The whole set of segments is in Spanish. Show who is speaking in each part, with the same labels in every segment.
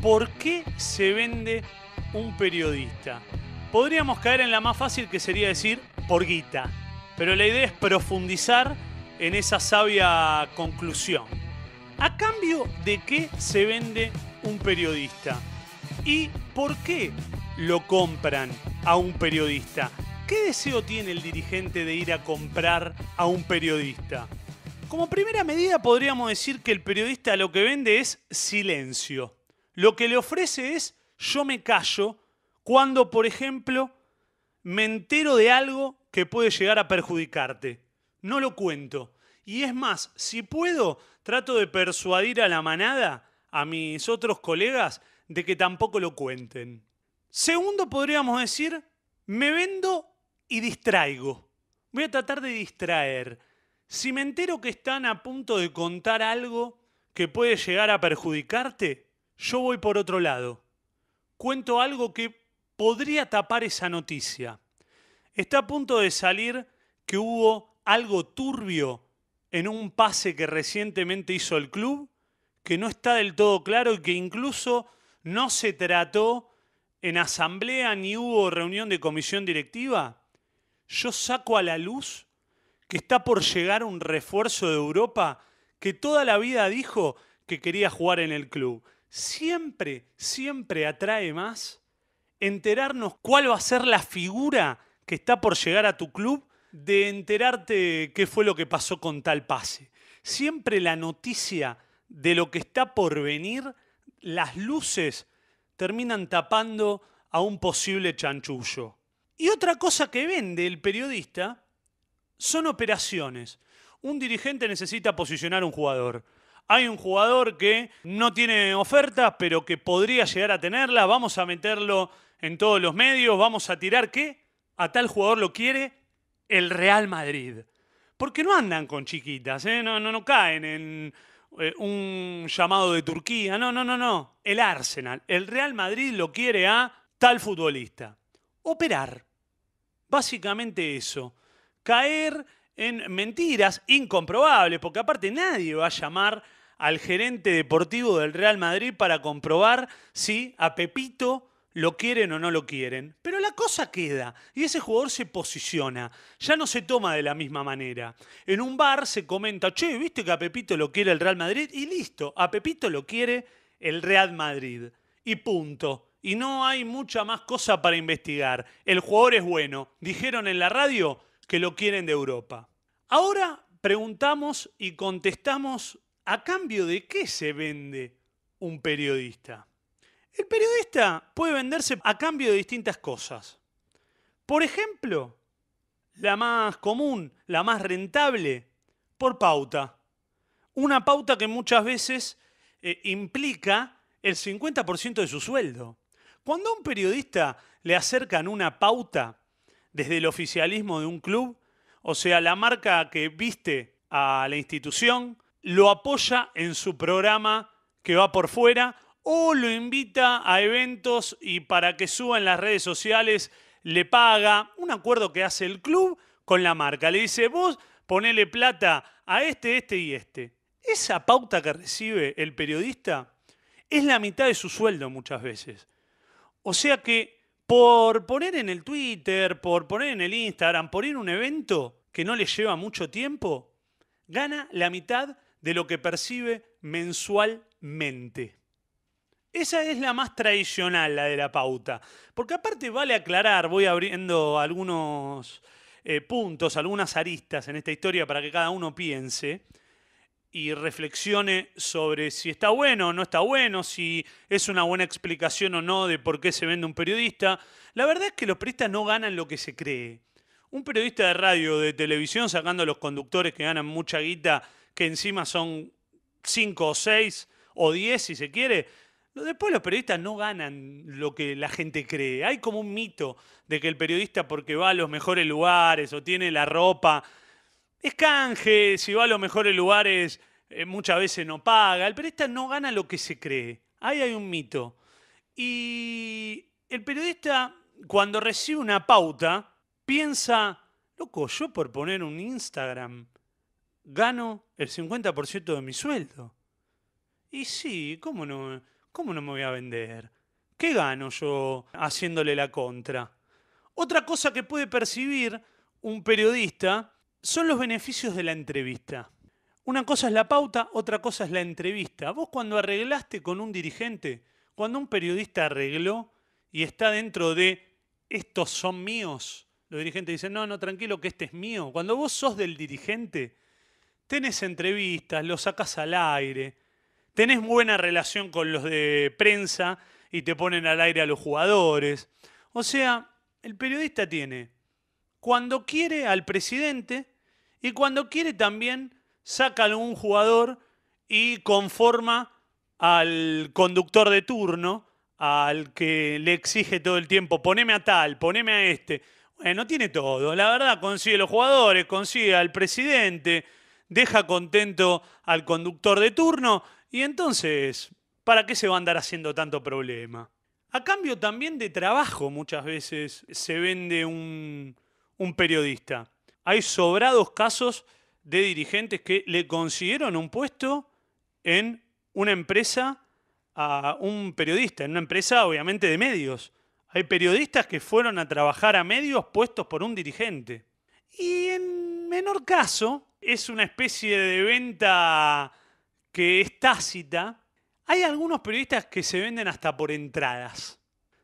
Speaker 1: ¿por qué se vende un periodista? Podríamos caer en la más fácil que sería decir por guita, pero la idea es profundizar en esa sabia conclusión. ¿A cambio de qué se vende un periodista? ¿Y por qué lo compran a un periodista? ¿Qué deseo tiene el dirigente de ir a comprar a un periodista? Como primera medida podríamos decir que el periodista lo que vende es silencio lo que le ofrece es yo me callo cuando, por ejemplo, me entero de algo que puede llegar a perjudicarte. No lo cuento. Y es más, si puedo, trato de persuadir a la manada, a mis otros colegas, de que tampoco lo cuenten. Segundo, podríamos decir, me vendo y distraigo. Voy a tratar de distraer. Si me entero que están a punto de contar algo que puede llegar a perjudicarte, yo voy por otro lado. Cuento algo que podría tapar esa noticia. Está a punto de salir que hubo algo turbio en un pase que recientemente hizo el club, que no está del todo claro y que incluso no se trató en asamblea ni hubo reunión de comisión directiva. Yo saco a la luz que está por llegar un refuerzo de Europa que toda la vida dijo que quería jugar en el club, siempre, siempre atrae más enterarnos cuál va a ser la figura que está por llegar a tu club de enterarte qué fue lo que pasó con tal pase. Siempre la noticia de lo que está por venir, las luces terminan tapando a un posible chanchullo. Y otra cosa que vende el periodista son operaciones. Un dirigente necesita posicionar a un jugador hay un jugador que no tiene ofertas, pero que podría llegar a tenerla, vamos a meterlo en todos los medios, vamos a tirar que a tal jugador lo quiere el Real Madrid. Porque no andan con chiquitas, ¿eh? no, no, caen en eh, un llamado de Turquía, no, no, no, no. El Arsenal, el Real Madrid lo quiere a tal futbolista. Operar. Básicamente eso. Caer en mentiras incomprobables, porque aparte nadie va a llamar al gerente deportivo del Real Madrid para comprobar si a Pepito lo quieren o no lo quieren. Pero la cosa queda y ese jugador se posiciona. Ya no se toma de la misma manera. En un bar se comenta, che, viste que a Pepito lo quiere el Real Madrid y listo, a Pepito lo quiere el Real Madrid. Y punto. Y no hay mucha más cosa para investigar. El jugador es bueno. Dijeron en la radio que lo quieren de Europa. Ahora preguntamos y contestamos ¿A cambio de qué se vende un periodista? El periodista puede venderse a cambio de distintas cosas. Por ejemplo, la más común, la más rentable, por pauta. Una pauta que muchas veces eh, implica el 50% de su sueldo. Cuando a un periodista le acercan una pauta desde el oficialismo de un club, o sea, la marca que viste a la institución, lo apoya en su programa que va por fuera o lo invita a eventos y para que suba en las redes sociales le paga un acuerdo que hace el club con la marca. Le dice, vos ponele plata a este, este y este. Esa pauta que recibe el periodista es la mitad de su sueldo muchas veces. O sea que por poner en el Twitter, por poner en el Instagram, por ir a un evento que no le lleva mucho tiempo, gana la mitad de lo que percibe mensualmente. Esa es la más tradicional, la de la pauta. Porque aparte vale aclarar, voy abriendo algunos eh, puntos, algunas aristas en esta historia para que cada uno piense y reflexione sobre si está bueno o no está bueno, si es una buena explicación o no de por qué se vende un periodista. La verdad es que los periodistas no ganan lo que se cree. Un periodista de radio, de televisión, sacando a los conductores que ganan mucha guita, que encima son cinco o seis o diez, si se quiere. Después los periodistas no ganan lo que la gente cree. Hay como un mito de que el periodista porque va a los mejores lugares o tiene la ropa, es canje, si va a los mejores lugares eh, muchas veces no paga. El periodista no gana lo que se cree. Ahí hay un mito. Y el periodista cuando recibe una pauta piensa, loco, yo por poner un Instagram gano el 50% de mi sueldo. Y sí, ¿cómo no, no me voy a vender? ¿Qué gano yo haciéndole la contra? Otra cosa que puede percibir un periodista son los beneficios de la entrevista. Una cosa es la pauta, otra cosa es la entrevista. Vos cuando arreglaste con un dirigente, cuando un periodista arregló y está dentro de estos son míos, los dirigentes dicen, no, no, tranquilo que este es mío. Cuando vos sos del dirigente, tenés entrevistas, lo sacás al aire, tenés buena relación con los de prensa y te ponen al aire a los jugadores. O sea, el periodista tiene cuando quiere al presidente y cuando quiere también saca a algún jugador y conforma al conductor de turno, al que le exige todo el tiempo, poneme a tal, poneme a este. Bueno, tiene todo. La verdad, consigue los jugadores, consigue al presidente, deja contento al conductor de turno y entonces, ¿para qué se va a andar haciendo tanto problema? A cambio también de trabajo muchas veces se vende un, un periodista. Hay sobrados casos de dirigentes que le consiguieron un puesto en una empresa a un periodista, en una empresa obviamente de medios. Hay periodistas que fueron a trabajar a medios puestos por un dirigente. Y en menor caso, es una especie de venta que es tácita. Hay algunos periodistas que se venden hasta por entradas.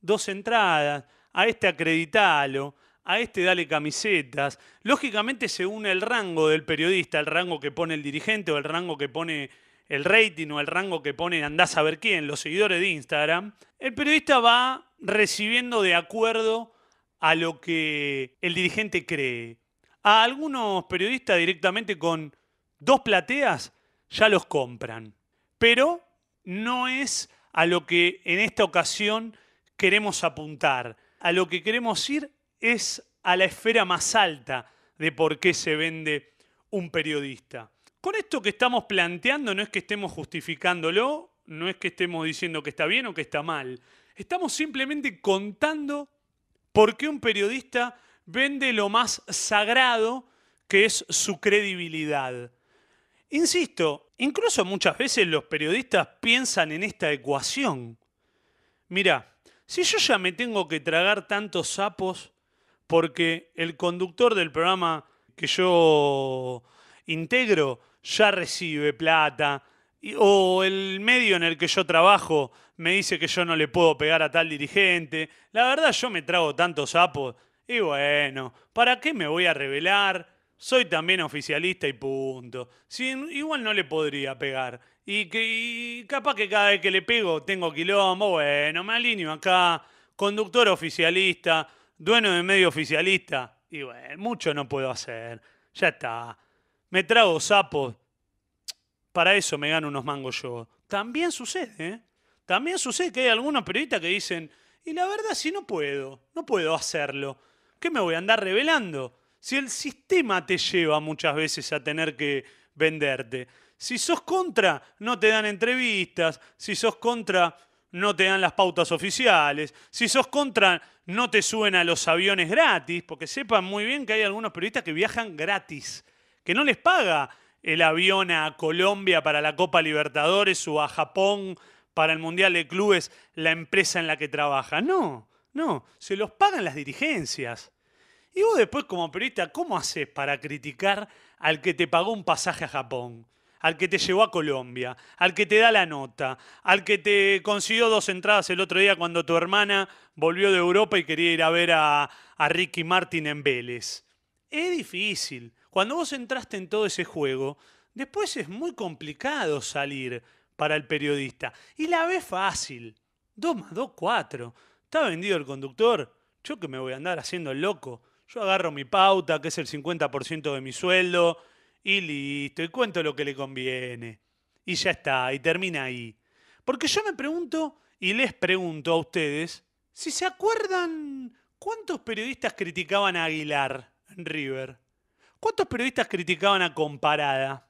Speaker 1: Dos entradas, a este acredítalo, a este dale camisetas. Lógicamente según el rango del periodista, el rango que pone el dirigente o el rango que pone el rating o el rango que pone andás a ver quién, los seguidores de Instagram, el periodista va recibiendo de acuerdo a lo que el dirigente cree a algunos periodistas directamente con dos plateas ya los compran. Pero no es a lo que en esta ocasión queremos apuntar. A lo que queremos ir es a la esfera más alta de por qué se vende un periodista. Con esto que estamos planteando no es que estemos justificándolo, no es que estemos diciendo que está bien o que está mal. Estamos simplemente contando por qué un periodista vende lo más sagrado que es su credibilidad. Insisto, incluso muchas veces los periodistas piensan en esta ecuación. mira si yo ya me tengo que tragar tantos sapos porque el conductor del programa que yo integro ya recibe plata, o el medio en el que yo trabajo me dice que yo no le puedo pegar a tal dirigente. La verdad, yo me trago tantos sapos y bueno, ¿para qué me voy a revelar? Soy también oficialista y punto. Si, igual no le podría pegar. Y, que, capaz que cada vez que le pego tengo quilombo. Bueno, me alineo acá. Conductor oficialista, dueño de medio oficialista. Y bueno, mucho no puedo hacer. Ya está. Me trago sapos. Para eso me gano unos mangos yo. También sucede, ¿eh? También sucede que hay algunos periodistas que dicen, y la verdad si sí, no puedo, no puedo hacerlo. ¿Qué me voy a andar revelando? Si el sistema te lleva muchas veces a tener que venderte. Si sos contra, no te dan entrevistas. Si sos contra, no te dan las pautas oficiales. Si sos contra, no te suben a los aviones gratis, porque sepan muy bien que hay algunos periodistas que viajan gratis, que no les paga el avión a Colombia para la Copa Libertadores o a Japón para el Mundial de Clubes la empresa en la que trabaja. No, no, se los pagan las dirigencias. Y vos después como periodista, ¿cómo haces para criticar al que te pagó un pasaje a Japón? Al que te llevó a Colombia, al que te da la nota, al que te consiguió dos entradas el otro día cuando tu hermana volvió de Europa y quería ir a ver a, Ricky Martin en Vélez. Es difícil. Cuando vos entraste en todo ese juego, después es muy complicado salir para el periodista. Y la ve fácil. Dos más dos, cuatro. ¿Está vendido el conductor? Yo que me voy a andar haciendo el loco. Yo agarro mi pauta, que es el 50% de mi sueldo, y listo, y cuento lo que le conviene. Y ya está, y termina ahí. Porque yo me pregunto, y les pregunto a ustedes, si se acuerdan cuántos periodistas criticaban a Aguilar River. ¿Cuántos periodistas criticaban a Comparada?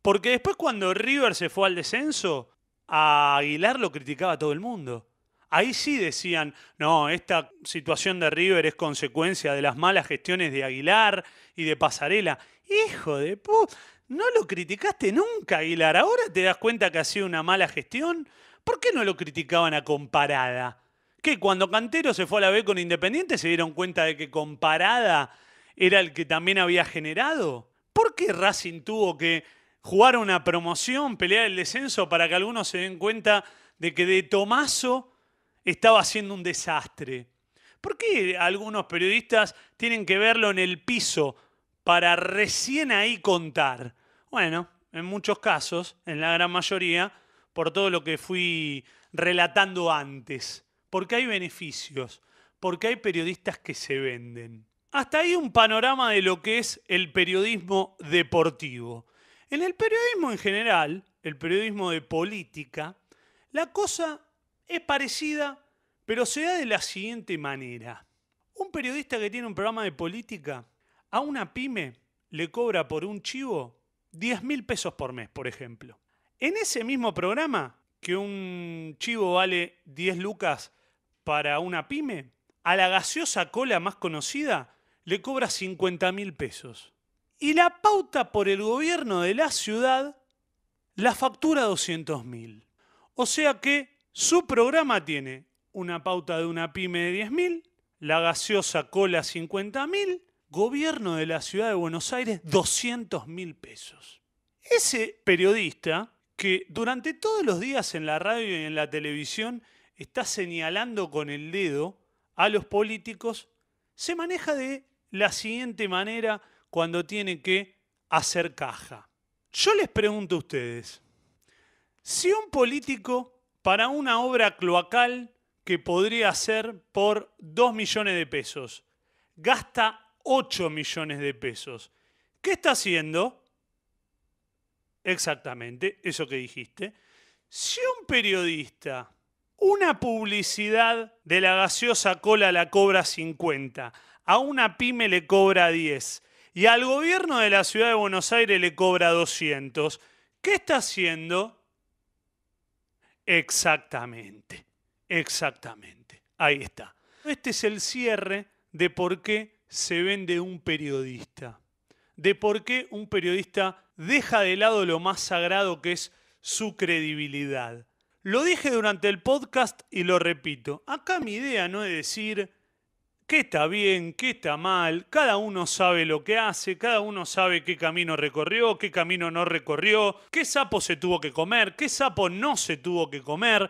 Speaker 1: Porque después cuando River se fue al descenso, a Aguilar lo criticaba todo el mundo. Ahí sí decían, no, esta situación de River es consecuencia de las malas gestiones de Aguilar y de Pasarela. Hijo de puta, no lo criticaste nunca, Aguilar. Ahora te das cuenta que ha sido una mala gestión. ¿Por qué no lo criticaban a Comparada? Que cuando Cantero se fue a la B con Independiente se dieron cuenta de que Comparada era el que también había generado. ¿Por qué Racing tuvo que jugar una promoción, pelear el descenso para que algunos se den cuenta de que de Tomaso estaba haciendo un desastre. ¿Por qué algunos periodistas tienen que verlo en el piso para recién ahí contar? Bueno, en muchos casos, en la gran mayoría, por todo lo que fui relatando antes. Porque hay beneficios, porque hay periodistas que se venden. Hasta ahí un panorama de lo que es el periodismo deportivo. En el periodismo en general, el periodismo de política, la cosa es parecida, pero se da de la siguiente manera. Un periodista que tiene un programa de política, a una pyme le cobra por un chivo 10 mil pesos por mes, por ejemplo. En ese mismo programa, que un chivo vale 10 lucas para una pyme, a la gaseosa cola más conocida le cobra 50 mil pesos. Y la pauta por el gobierno de la ciudad la factura 200.000. mil. O sea que su programa tiene una pauta de una pyme de 10.000, la gaseosa cola 50.000, gobierno de la ciudad de Buenos Aires 200.000 pesos. Ese periodista que durante todos los días en la radio y en la televisión está señalando con el dedo a los políticos, se maneja de la siguiente manera cuando tiene que hacer caja. Yo les pregunto a ustedes, si un político para una obra cloacal que podría ser por 2 millones de pesos. Gasta 8 millones de pesos. ¿Qué está haciendo? Exactamente, eso que dijiste. Si un periodista una publicidad de la gaseosa cola la cobra 50, a una pyme le cobra 10 y al gobierno de la ciudad de Buenos Aires le cobra 200, ¿qué está haciendo? Exactamente, exactamente. Ahí está. Este es el cierre de por qué se vende un periodista, de por qué un periodista deja de lado lo más sagrado que es su credibilidad. Lo dije durante el podcast y lo repito. Acá mi idea no es decir qué está bien, qué está mal, cada uno sabe lo que hace, cada uno sabe qué camino recorrió, qué camino no recorrió, qué sapo se tuvo que comer, qué sapo no se tuvo que comer,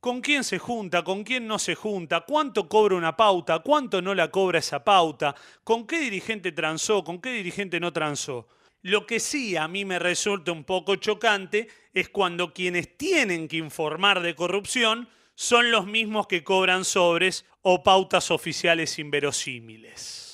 Speaker 1: con quién se junta, con quién no se junta, cuánto cobra una pauta, cuánto no la cobra esa pauta, con qué dirigente transó, con qué dirigente no transó. Lo que sí a mí me resulta un poco chocante es cuando quienes tienen que informar de corrupción son los mismos que cobran sobres o pautas oficiales inverosímiles.